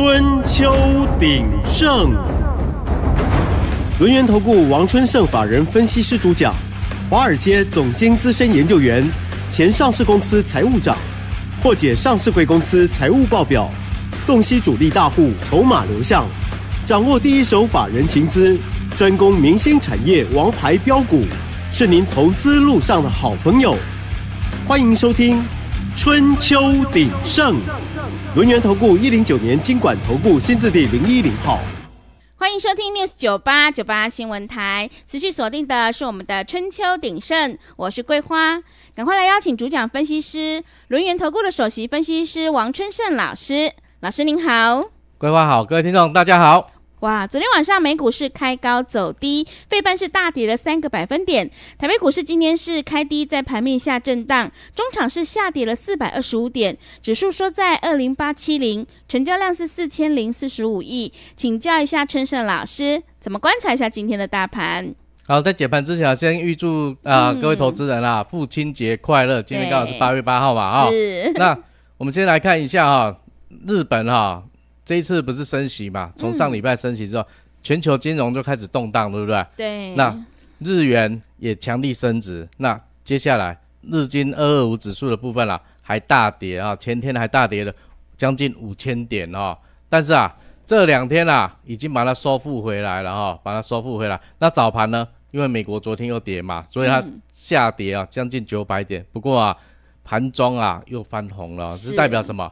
春秋鼎盛，轮源投顾王春盛，法人分析师主讲，华尔街总经资深研究员，前上市公司财务长，破解上市贵公司财务报表，洞悉主力大户筹码流向，掌握第一手法人情资，专攻明星产业王牌标股，是您投资路上的好朋友，欢迎收听。春秋鼎盛，轮源投顾一零九年金管投顾新字第零一零号，欢迎收听 news 九八九八新闻台，持续锁定的是我们的春秋鼎盛，我是桂花，赶快来邀请主讲分析师轮源投顾的首席分析师王春盛老师，老师您好，桂花好，各位听众大家好。哇，昨天晚上美股是开高走低，费半是大跌了三个百分点。台北股市今天是开低，在盘面下震荡，中场是下跌了四百二十五点，指数收在二零八七零，成交量是四千零四十五亿。请教一下春盛老师，怎么观察一下今天的大盘？好，在解盘之前，先预祝啊各位投资人啦，父亲节快乐！今天刚好是八月八号嘛，啊，是。那我们先来看一下哈，日本哈。这一次不是升息嘛？从上礼拜升息之后，全球金融就开始动荡，对不对？对。那日元也强力升值，那接下来日经二二五指数的部分啦，还大跌啊，前天还大跌了将近五千点哦。但是啊，这两天啊，已经把它收复回来了哈，把它收复回来。那早盘呢，因为美国昨天又跌嘛，所以它下跌啊，将近九百点。不过啊，盘中啊又翻红了，是代表什么？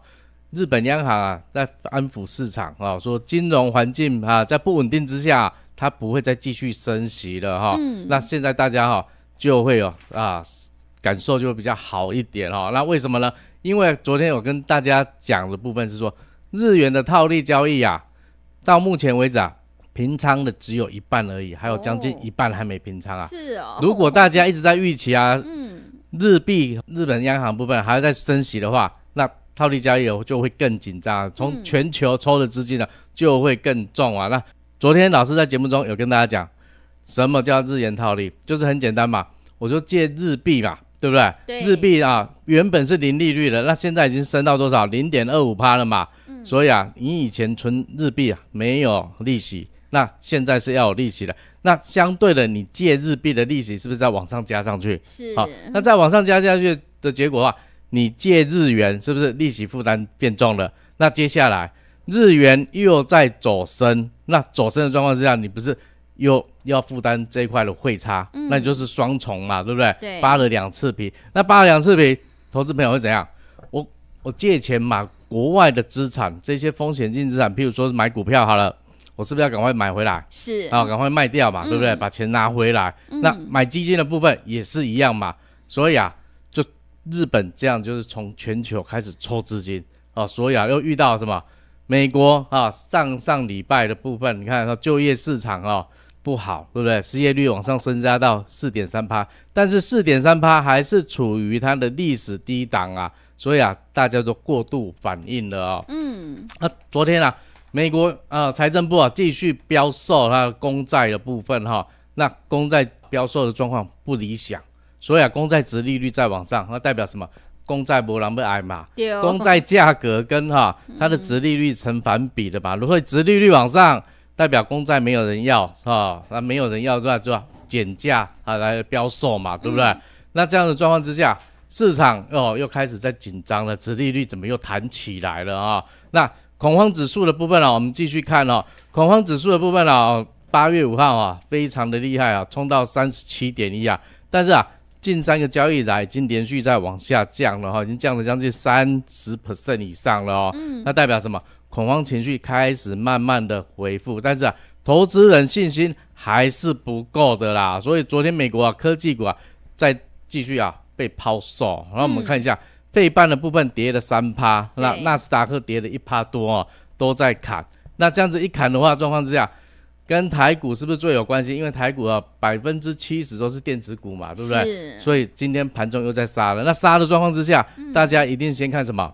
日本央行啊，在安抚市场啊，说金融环境啊，在不稳定之下，它不会再继续升息了哈。那现在大家哈，就会有啊，感受就会比较好一点哈。那为什么呢？因为昨天我跟大家讲的部分是说，日元的套利交易啊，到目前为止啊，平仓的只有一半而已，还有将近一半还没平仓啊。是哦。如果大家一直在预期啊，嗯，日币日本央行部分还在升息的话。套利交易就会更紧张，从全球抽的资金呢就会更重啊。那昨天老师在节目中有跟大家讲，什么叫日元套利，就是很简单嘛，我就借日币嘛，对不对？日币啊，原本是零利率的，那现在已经升到多少？零点二五趴了嘛。嗯。所以啊，你以前存日币啊没有利息，那现在是要有利息的。那相对的，你借日币的利息是不是在往上加上去？是。好，那再往上加下去的结果啊。你借日元是不是利息负担变重了？那接下来日元又在走升，那走升的状况之下，你不是又要负担这一块的汇差，那你就是双重嘛，对不对？对，扒了两次皮。那扒了两次皮，投资朋友会怎样？我我借钱买国外的资产，这些风险性资产，譬如说是买股票好了，我是不是要赶快买回来？是啊，赶快卖掉嘛，对不对？把钱拿回来。那买基金的部分也是一样嘛，所以啊。日本这样就是从全球开始抽资金啊，所以啊又遇到什么？美国啊上上礼拜的部分，你看它就业市场啊不好，对不对？失业率往上升加到四点三趴，但是四点三趴还是处于它的历史低档啊，所以啊大家都过度反应了哦。嗯，那昨天啊，美国啊，财政部啊继续标售它公债的部分哈，那公债标售的状况不理想。所以啊，公债值利率在往上，那代表什么？公债波浪不矮嘛。公债价格跟哈它的值利率成反比的吧？如果值利率往上，代表公债没有人要哈，那没有人要，吧？就减价啊来标售嘛，对不对？那这样的状况之下，市场哦又开始在紧张了，值利率怎么又弹起来了啊？那恐慌指数的部分呢，我们继续看哦。恐慌指数的部分呢，八月五号啊，非常的厉害啊，冲到三十七点一啊，但是啊。近三个交易日已经连续在往下降了哈，已经降了将近三十 percent 以上了哦。那代表什么？恐慌情绪开始慢慢的恢复，但是啊，投资人信心还是不够的啦。所以昨天美国啊科技股啊在继续啊被抛售。然后我们看一下，费半的部分跌了三趴，那纳斯达克跌了一趴多，都在砍。那这样子一砍的话，状况之下。跟台股是不是最有关系？因为台股啊，百分之七十都是电子股嘛，对不对？所以今天盘中又在杀了。那杀的状况之下，大家一定先看什么？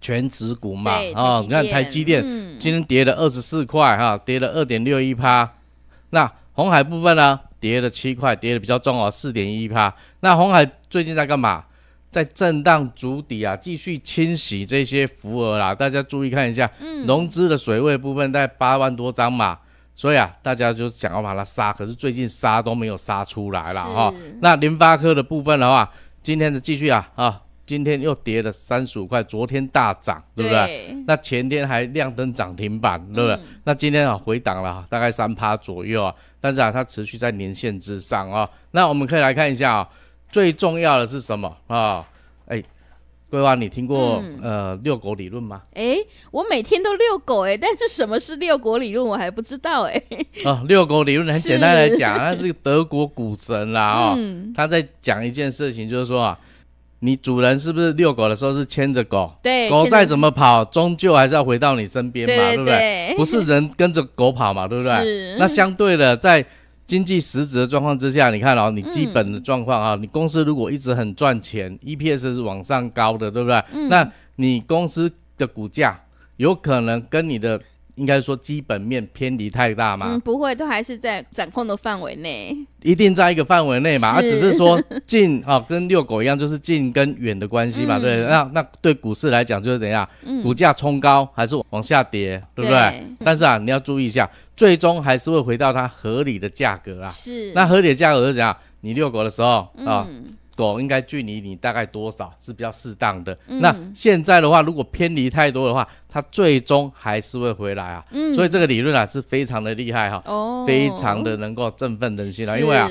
全职股嘛，啊，你看台积电今天跌了二十四块哈，跌了二点六一趴。那红海部分呢，跌了七块，跌的比较重哦，四点一一趴。那红海最近在干嘛？在震荡筑底啊，继续清洗这些浮额啦。大家注意看一下，融资的水位部分在八万多张嘛。所以啊，大家就想要把它杀，可是最近杀都没有杀出来了哈。那林发科的部分的话，今天的继续啊啊，今天又跌了三十五块，昨天大涨，对不对？那前天还亮灯涨停板，对不对？那今天啊回档了，大概三趴左右啊，但是啊它持续在年线之上啊。那我们可以来看一下啊，最重要的是什么啊？哎。桂花，你听过呃遛狗理论吗？哎，我每天都遛狗哎，但是什么是遛狗理论我还不知道哎。哦，遛狗理论很简单来讲，那是德国股神啦哦，他在讲一件事情，就是说啊，你主人是不是遛狗的时候是牵着狗？对，狗再怎么跑，终究还是要回到你身边嘛，对不对？不是人跟着狗跑嘛，对不对？是。那相对的，在经济实质的状况之下，你看了你基本的状况啊，你公司如果一直很赚钱，EPS 是往上高的，对不对？那你公司的股价有可能跟你的。应该说基本面偏离太大吗？嗯，不会，都还是在掌控的范围内。一定在一个范围内嘛？啊，只是说近啊，跟遛狗一样，就是近跟远的关系嘛。对，那那对股市来讲就是怎样？股价冲高还是往下跌，对不对？但是啊，你要注意一下，最终还是会回到它合理的价格啊。是，那合理的价格是怎样？你遛狗的时候啊。狗应该距离你大概多少是比较适当的？那现在的话，如果偏离太多的话，它最终还是会回来啊。嗯，所以这个理论啊是非常的厉害哈，哦，非常的能够振奋人心啊。因为啊，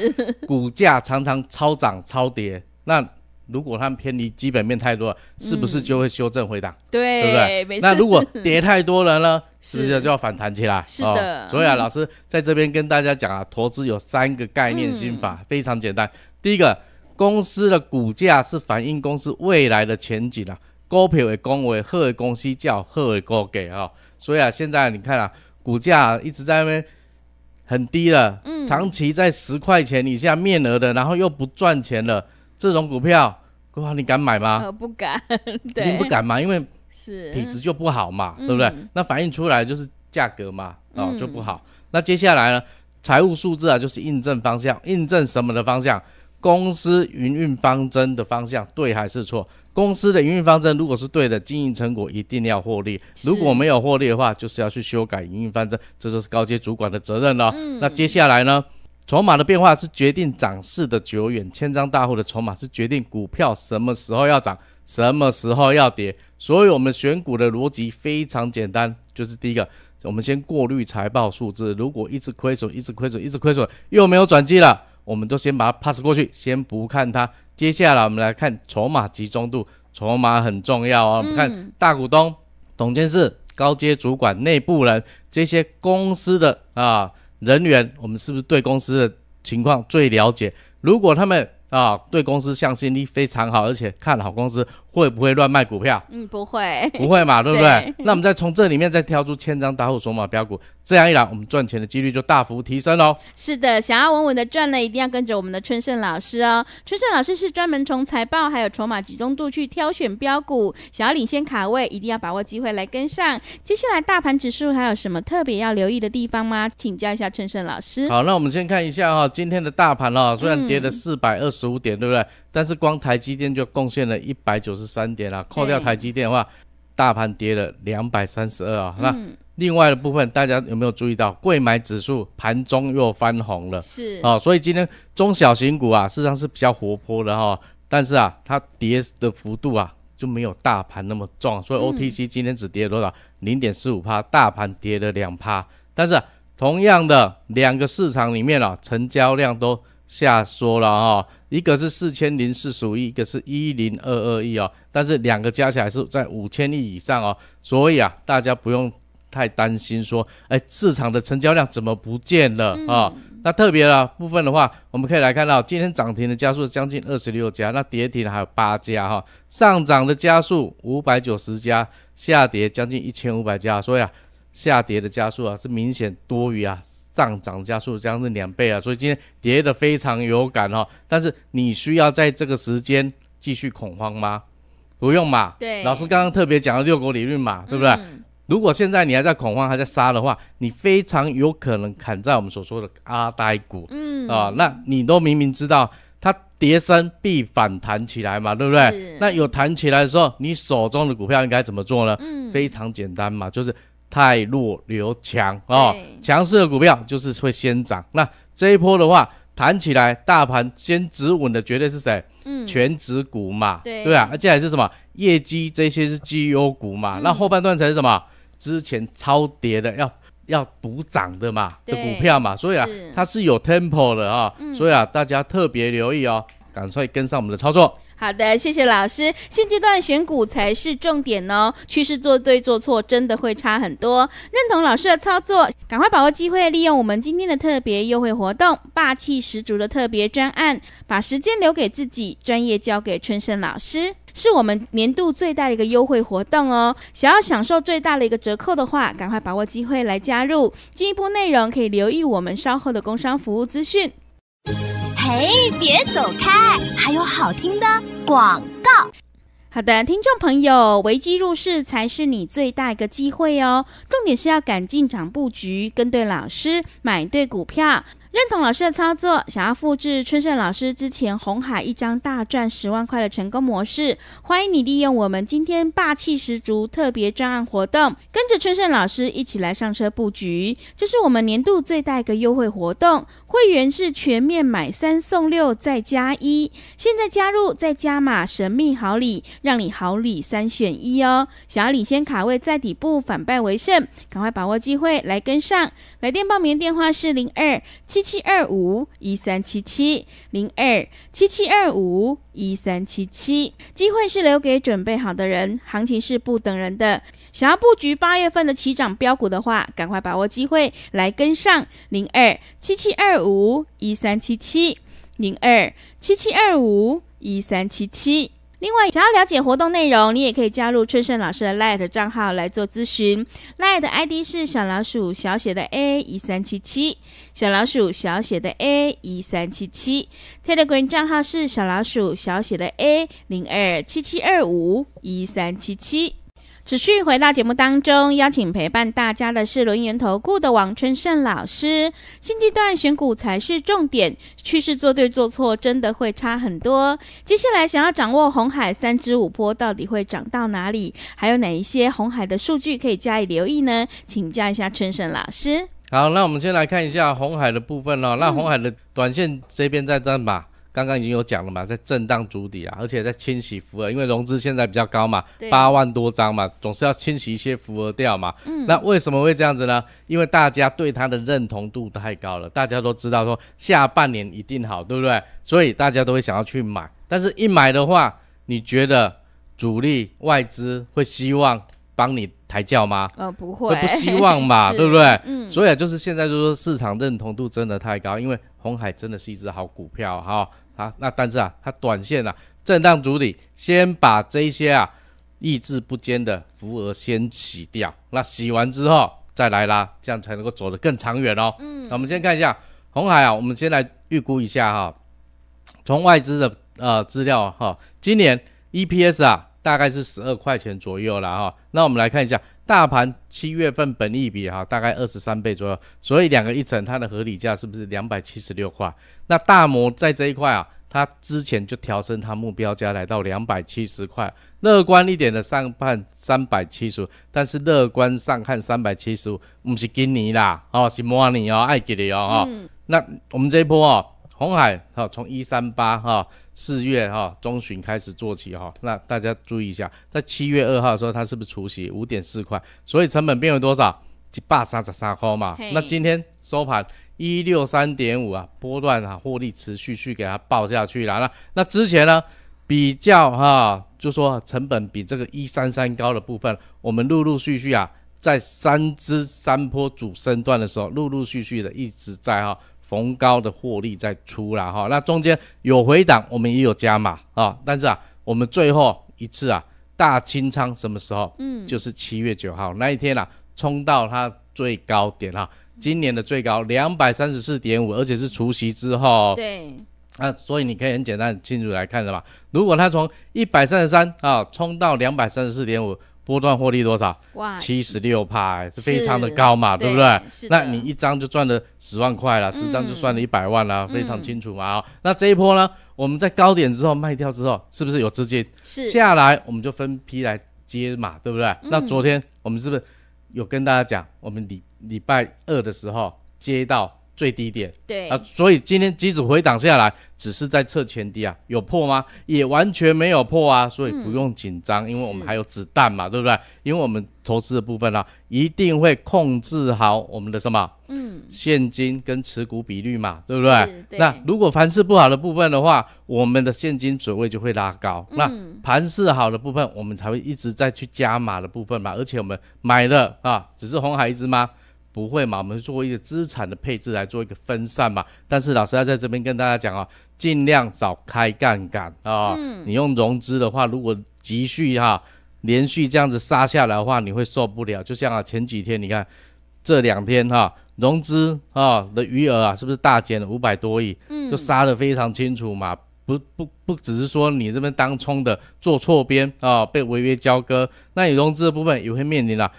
股价常常超涨超跌，那如果它们偏离基本面太多了，是不是就会修正回档？对，对不对？那如果跌太多了呢，是不是就要反弹起来？是的。所以啊，老师在这边跟大家讲啊，投资有三个概念心法，非常简单。第一个。公司的股价是反映公司未来的前景啊。高票的公为好的公司叫好的股价啊，所以啊，现在你看啊，股价一直在那边很低了，嗯，长期在十块钱以下面额的，然后又不赚钱了，这种股票哇，你敢买吗？不敢，对，你不敢嘛，因为是体质就不好嘛，对不对？那反映出来就是价格嘛，哦，就不好。那接下来呢，财务数字啊，就是印证方向，印证什么的方向？公司营运方针的方向对还是错？公司的营运方针如果是对的，经营成果一定要获利。如果没有获利的话，就是要去修改营运方针，这就是高阶主管的责任了。那接下来呢？筹码的变化是决定涨势的久远，千张大户的筹码是决定股票什么时候要涨，什么时候要跌。所以，我们选股的逻辑非常简单，就是第一个，我们先过滤财报数字，如果一直亏损，一直亏损，一直亏损，又没有转机了。我们都先把它 pass 过去，先不看它。接下来，我们来看筹码集中度，筹码很重要啊。我们看大股东、董监事、高阶主管、内部人这些公司的啊人员，我们是不是对公司的情况最了解？如果他们啊对公司向心力非常好，而且看好公司。会不会乱卖股票？嗯，不会，不会嘛，对不对？那我们再从这里面再挑出千张大户索码标股，这样一来，我们赚钱的几率就大幅提升喽。是的，想要稳稳的赚呢，一定要跟着我们的春盛老师哦。春盛老师是专门从财报还有筹码集中度去挑选标股，想要领先卡位，一定要把握机会来跟上。接下来大盘指数还有什么特别要留意的地方吗？请教一下春盛老师。好，那我们先看一下哈，今天的大盘哦，虽然跌了四百二十五点，对不对？但是光台积电就贡献了一百九十。十三点了，扣掉台积电的话，大盘跌了两百三十二啊。那另外的部分，大家有没有注意到？贵买指数盘中又翻红了，是啊。所以今天中小型股啊，事实上是比较活泼的哈。但是啊，它跌的幅度啊，就没有大盘那么壮。所以 OTC 今天只跌了多少？零点四五帕，大盘跌了两趴。但是同样的两个市场里面啊，成交量都。下说了啊，一个是四千零四十五亿，一个是一零二二亿哦，但是两个加起来是在五千亿以上哦，所以啊，大家不用太担心说，哎，市场的成交量怎么不见了啊？那特别的部分的话，我们可以来看到，今天涨停的加速将近二十六家，那跌停的还有八家哈，上涨的加速五百九十家，下跌将近一千五百家，所以啊，下跌的加速啊是明显多于啊。上涨加速将是两倍啊，所以今天跌的非常有感哦。但是你需要在这个时间继续恐慌吗？不用嘛。对，老师刚刚特别讲了六国理论嘛，对不对？如果现在你还在恐慌、还在杀的话，你非常有可能砍在我们所说的阿呆股。嗯啊，那你都明明知道它跌升必反弹起来嘛，对不对？那有弹起来的时候，你手中的股票应该怎么做呢？非常简单嘛，就是。太弱留强哦，强势的股票就是会先涨。那这一波的话，弹起来大盘先止稳的绝对是谁？嗯，全指股嘛，对啊。接下还是什么？业绩这些是绩优股嘛。那后半段才是什么？之前超跌的要要补涨的嘛的股票嘛。所以啊，它是有 tempo 的啊。所以啊，大家特别留意哦，赶快跟上我们的操作。好的，谢谢老师。现阶段选股才是重点哦，趋势做对做错真的会差很多。认同老师的操作，赶快把握机会，利用我们今天的特别优惠活动，霸气十足的特别专案，把时间留给自己，专业交给春生老师，是我们年度最大的一个优惠活动哦。想要享受最大的一个折扣的话，赶快把握机会来加入。进一步内容可以留意我们稍后的工商服务资讯。嘿，别走开！还有好听的广告。好的，听众朋友，危机入市才是你最大一个机会哦。重点是要赶进场布局，跟对老师，买对股票，认同老师的操作。想要复制春盛老师之前红海一张大赚十万块的成功模式，欢迎你利用我们今天霸气十足特别专案活动，跟着春盛老师一起来上车布局。这是我们年度最大一个优惠活动。会员是全面买三送六再加一，现在加入再加码神秘好礼，让你好礼三选一哦。想要领先卡位在底部反败为胜，赶快把握机会来跟上。来电报名电话是零二七七二五一三七七零二七七二五一三七七。机会是留给准备好的人，行情是不等人的。想要布局八月份的起涨标股的话，赶快把握机会来跟上零二七七二。五一三七七零二七七二五一三七七。另外，想要了解活动内容，你也可以加入春生老师的 Lite 账号来做咨询。Lite ID 是小老鼠小写的 A 一三七七，小老鼠小写的 A 一三七七。Telegram 账号是小老鼠小写的 A 零二七七二五一三七七。持续回到节目当中，邀请陪伴大家的是轮元投顾的王春盛老师。新阶段选股才是重点，趋势做对做错真的会差很多。接下来想要掌握红海三只五波到底会涨到哪里，还有哪一些红海的数据可以加以留意呢？请教一下春盛老师。好，那我们先来看一下红海的部分哦。那红海的短线这边再战吧。刚刚已经有讲了嘛，在震荡筑底啊，而且在清洗浮额，因为融资现在比较高嘛，八万多张嘛，总是要清洗一些浮额掉嘛。嗯。那为什么会这样子呢？因为大家对它的认同度太高了，大家都知道说下半年一定好，对不对？所以大家都会想要去买，但是一买的话，你觉得主力外资会希望帮你抬轿吗？呃，不会，不希望嘛，对不对？嗯。所以啊，就是现在就是说市场认同度真的太高，因为。红海真的是一只好股票，哈啊，那但是啊，它短线啊震荡主力，先把这些啊意志不坚的浮额先洗掉，那洗完之后再来拉，这样才能够走得更长远哦。嗯，那我们先看一下红海啊，我们先来预估一下哈，从外资的呃资料哈，今年 EPS 啊大概是十二块钱左右了哈，那我们来看一下。大盘七月份本益比哈大概二十三倍左右，所以两个一层它的合理价是不是两百七十六块？那大摩在这一块啊，它之前就调升它目标价来到两百七十块，乐观一点的上半三百七十五，但是乐观上看三百七十五，唔是今年啦，哦是明年哦，吉利哦，哈，那我们这一波哦。红海哈，从一三八哈四月哈中旬开始做起哈，那大家注意一下，在七月二号的时候，它是不是除息五点四块？所以成本变为多少？一百三十三块嘛。那今天收盘一六三点五啊，波段啊获利持续去给它爆下去了。那那之前呢，比较哈，就说成本比这个一三三高的部分，我们陆陆续续啊，在三只山坡主升段的时候，陆陆续续的一直在哈。逢高的获利再出了哈，那中间有回档，我们也有加码啊。但是啊，我们最后一次啊大清仓什么时候？嗯，就是七月九号那一天啊，冲到它最高点哈，今年的最高两百三十四点五，而且是除夕之后。对，啊，所以你可以很简单清楚来看的嘛。如果它从一百三十三啊冲到两百三十四点五。波段获利多少？哇，七十六趴，是非常的高嘛，对不对？那你一张就赚了十万块了，十张就算了一百万了，非常清楚嘛。那这一波呢，我们在高点之后卖掉之后，是不是有资金？是，下来我们就分批来接嘛，对不对？那昨天我们是不是有跟大家讲，我们礼礼拜二的时候接到。最低点，对啊，所以今天即使回档下来，只是在测前低啊，有破吗？也完全没有破啊，所以不用紧张，因为我们还有子弹嘛，对不对？因为我们投资的部分呢，一定会控制好我们的什么？嗯，现金跟持股比率嘛，对不对？那如果盘势不好的部分的话，我们的现金水位就会拉高，那盘势好的部分，我们才会一直在去加码的部分嘛，而且我们买的啊，只是红孩子吗？不会嘛？我们做一个资产的配置来做一个分散嘛。但是老师要在这边跟大家讲啊，尽量找开杠杆啊。嗯。你用融资的话，如果急续哈连续这样子杀下来的话，你会受不了。就像啊前几天你看这两天哈融资啊的余额啊是不是大减了五百多亿？嗯。就杀的非常清楚嘛。不不不只是说你这边当冲的做错边啊被违约交割，那你融资的部分也会面临了。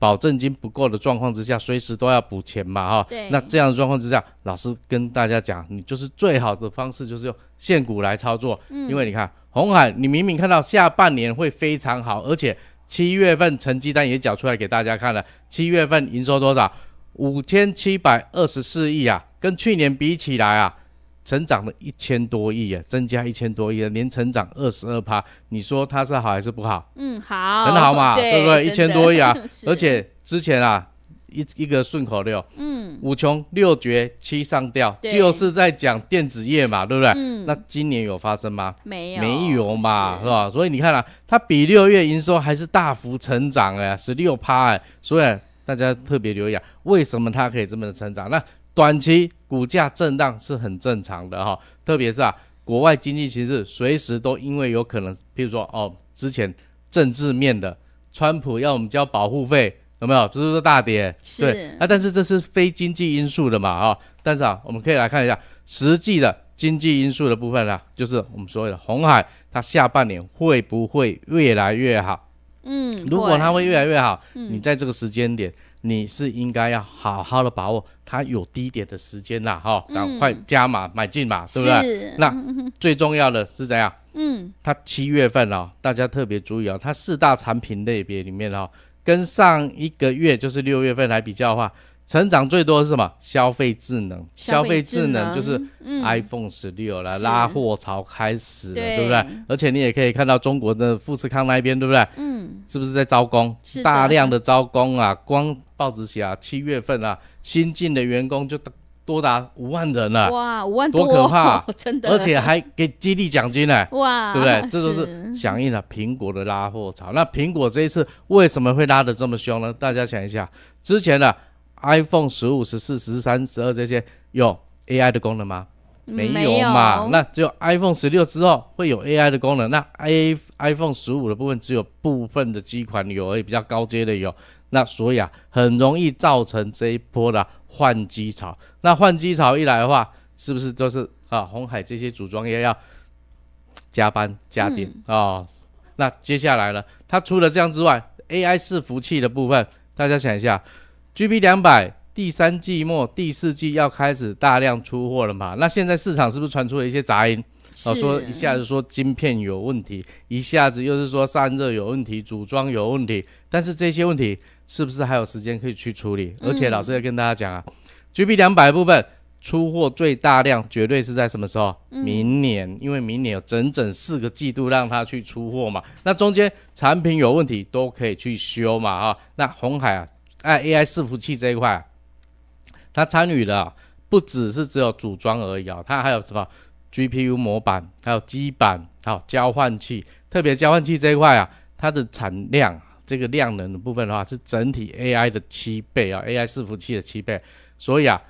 保证金不够的状况之下，随时都要补钱嘛，哈。那这样的状况之下，老师跟大家讲，你就是最好的方式，就是用现股来操作。嗯。因为你看红海，你明明看到下半年会非常好，而且七月份成绩单也缴出来给大家看了，七月份营收多少？五千七百二十四亿啊，跟去年比起来啊。成长了一千多亿啊，增加一千多亿，年成长二十二趴，你说它是好还是不好？嗯，好，很好嘛，对不对？一千多亿啊，而且之前啊，一一个顺口溜，嗯，五穷六绝七上吊，就是在讲电子业嘛，对不对？嗯，那今年有发生吗？没有，没有嘛，是吧？所以你看啊，它比六月营收还是大幅成长哎，十六趴哎，所以大家特别留意啊，为什么它可以这么的成长？那短期股价震荡是很正常的哈，特别是啊，国外经济形势随时都因为有可能，譬如说哦，之前政治面的川普要我们交保护费，有没有？不是说大跌，对啊，但是这是非经济因素的嘛啊，但是啊，我们可以来看一下实际的经济因素的部分啦，就是我们所谓的红海，它下半年会不会越来越好？嗯，如果它会越来越好，你在这个时间点。你是应该要好好的把握它有低点的时间啦，哈，赶快加码买进嘛，对不对？那 最重要的是怎样？嗯，它七月份哦，大家特别注意哦，它四大产品类别里面哦，跟上一个月就是六月份来比较的话。成长最多是什么？消费智能，消费智能就是 iPhone 十六了，拉货潮开始了，对不对？而且你也可以看到中国的富士康那边，对不对？嗯，是不是在招工？大量的招工啊，光报纸写啊，七月份啊，新进的员工就多达五万人了。哇，五万多，可怕！真的，而且还给激励奖金呢。哇，对不对？这都是响应了苹果的拉货潮。那苹果这一次为什么会拉的这么凶呢？大家想一下，之前啊？iPhone 十五、十四、十三、十二这些有 AI 的功能吗？没有嘛？那只有 iPhone 十六之后会有 AI 的功能。那 i iPhone 十五的部分只有部分的机款有而已，比较高阶的有。那所以啊，很容易造成这一波的换机潮。那换机潮一来的话，是不是都是啊？红海这些组装业要加班加点啊？那接下来了，它除了这样之外，AI 伺服器的部分，大家想一下。G B 两百第三季末第四季要开始大量出货了嘛？那现在市场是不是传出了一些杂音？老说一下子说晶片有问题，一下子又是说散热有问题，组装有问题。但是这些问题是不是还有时间可以去处理？而且老师要跟大家讲啊，G B 两百部分出货最大量绝对是在什么时候？明年，因为明年有整整四个季度让它去出货嘛。那中间产品有问题都可以去修嘛啊？那红海啊。哎，AI 伺服器这一块，它参与的不只是只有组装而已啊，它还有什么 GPU 模板，还有基板，有交换器，特别交换器这一块啊，它的产量这个量能的部分的话，是整体 AI 的七倍啊，AI 伺服器的七倍，所以啊，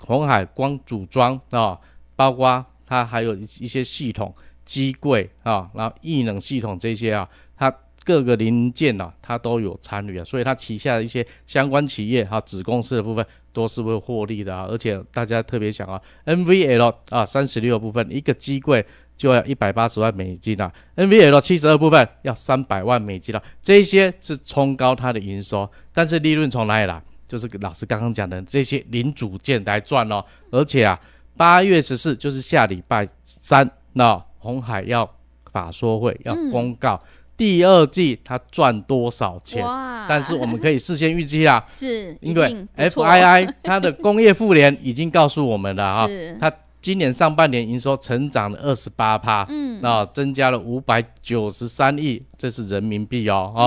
红海光组装啊，包括它还有一一些系统机柜啊，然后异能系统这些啊，它。各个零件呢，它都有参与啊，所以它旗下的一些相关企业哈，子公司的部分都是会获利的啊。而且大家特别想啊，NVL 啊，三十六部分一个机柜就要一百八十万美金啊 n v l 七十二部分要三百万美金了。这些是冲高它的营收，但是利润从哪里来？就是老师刚刚讲的这些零组件来赚哦。而且啊，八月十四就是下礼拜三，那红海要法说会要公告。第二季他赚多少钱？但是我们可以事先预计啊，是，因为 FII 它的工业妇联已经告诉我们了啊，它今年上半年营收成长了二十八趴，嗯，那增加了五百九十三亿，这是人民币哦，啊，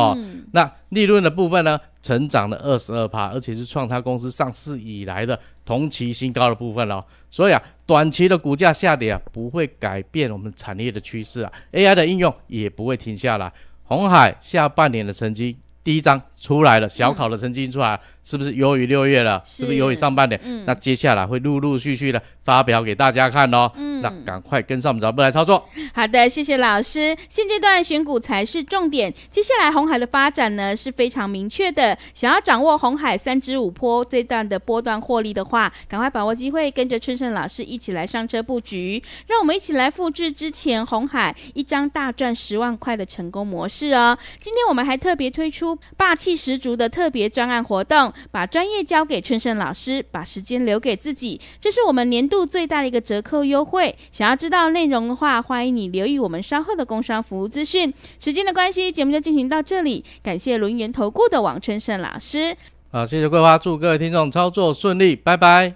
那利润的部分呢，成长了二十二趴，而且是创它公司上市以来的同期新高的部分哦。所以啊，短期的股价下跌啊，不会改变我们产业的趋势啊，AI 的应用也不会停下来。红海下半年的成绩，第一张。出来了，小考的成绩出来，是不是优于六月了？是不是优于上半年？那接下来会陆陆续续的发表给大家看哦。那赶快跟上我们脚步来操作。好的，谢谢老师。现阶段选股才是重点，接下来红海的发展呢是非常明确的。想要掌握红海三支五坡这段的波段获利的话，赶快把握机会，跟着春盛老师一起来上车布局。让我们一起来复制之前红海一张大赚十万块的成功模式哦。今天我们还特别推出霸气。气十足的特别专案活动，把专业交给春盛老师，把时间留给自己，这是我们年度最大的一个折扣优惠。想要知道内容的话，欢迎你留意我们稍后的工商服务资讯。时间的关系，节目就进行到这里，感谢轮圆投顾的王春盛老师。好，谢谢桂花，祝各位听众操作顺利，拜拜。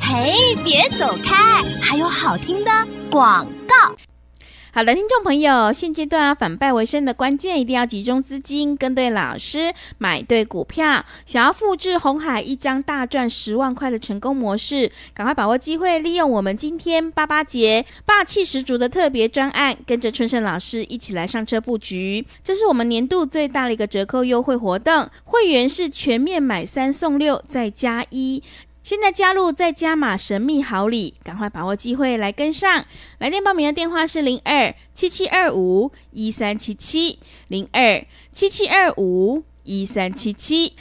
嘿，别走开，还有好听的广告。好的，听众朋友，现阶段啊，反败为胜的关键一定要集中资金，跟对老师，买对股票。想要复制红海一张大赚十万块的成功模式，赶快把握机会，利用我们今天八八节霸气十足的特别专案，跟着春盛老师一起来上车布局。这是我们年度最大的一个折扣优惠活动，会员是全面买三送六，再加一。现在加入再加码神秘好礼，赶快把握机会来跟上。来电报名的电话是零二七七二五一三七七零二七七二五一三七七。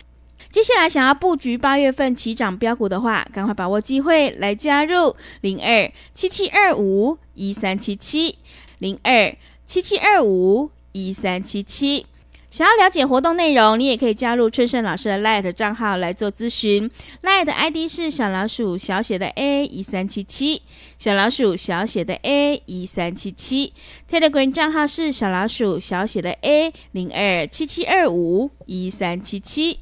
接下来想要布局八月份起涨标股的话，赶快把握机会来加入零二七七二五一三七七零二七七二五一三七七。想要了解活动内容，你也可以加入春盛老师的 Light 账号来做咨询。Light ID 是小老鼠小写的 A 一三七七，小老鼠小写的 A 一三七七。Telegram 账号是小老鼠小写的 A 零二七七二五一三七七。